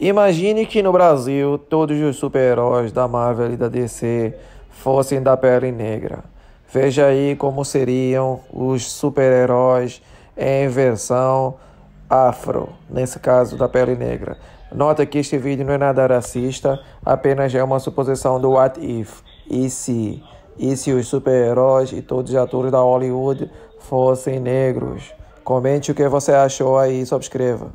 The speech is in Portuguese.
Imagine que no Brasil todos os super-heróis da Marvel e da DC fossem da pele negra. Veja aí como seriam os super-heróis em versão afro, nesse caso da pele negra. Nota que este vídeo não é nada racista, apenas é uma suposição do what if, e se, e se os super-heróis e todos os atores da Hollywood fossem negros. Comente o que você achou aí e subscreva.